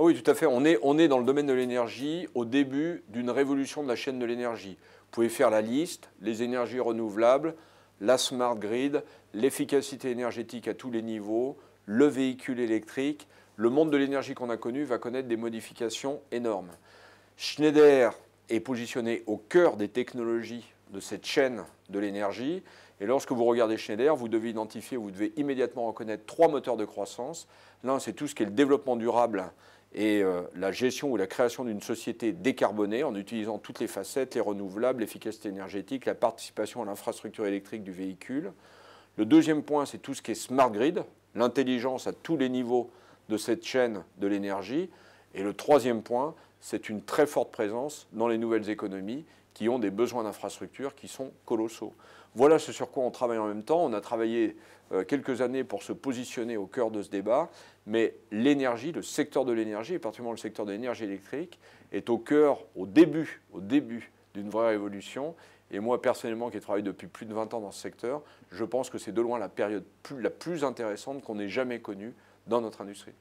Ah oui, tout à fait. On est, on est dans le domaine de l'énergie au début d'une révolution de la chaîne de l'énergie. Vous pouvez faire la liste, les énergies renouvelables, la smart grid, l'efficacité énergétique à tous les niveaux, le véhicule électrique. Le monde de l'énergie qu'on a connu va connaître des modifications énormes. Schneider est positionné au cœur des technologies de cette chaîne de l'énergie. Et lorsque vous regardez Schneider, vous devez identifier, vous devez immédiatement reconnaître trois moteurs de croissance. L'un, c'est tout ce qui est le développement durable et euh, la gestion ou la création d'une société décarbonée en utilisant toutes les facettes, les renouvelables, l'efficacité énergétique, la participation à l'infrastructure électrique du véhicule. Le deuxième point, c'est tout ce qui est smart grid, l'intelligence à tous les niveaux de cette chaîne de l'énergie. Et le troisième point, c'est une très forte présence dans les nouvelles économies qui ont des besoins d'infrastructures qui sont colossaux. Voilà ce sur quoi on travaille en même temps. On a travaillé euh, quelques années pour se positionner au cœur de ce débat, mais l'énergie, le secteur de l'énergie, et particulièrement le secteur de l'énergie électrique, est au cœur, au début, au début d'une vraie révolution. Et moi, personnellement, qui ai travaillé depuis plus de 20 ans dans ce secteur, je pense que c'est de loin la période la plus intéressante qu'on ait jamais connue dans notre industrie.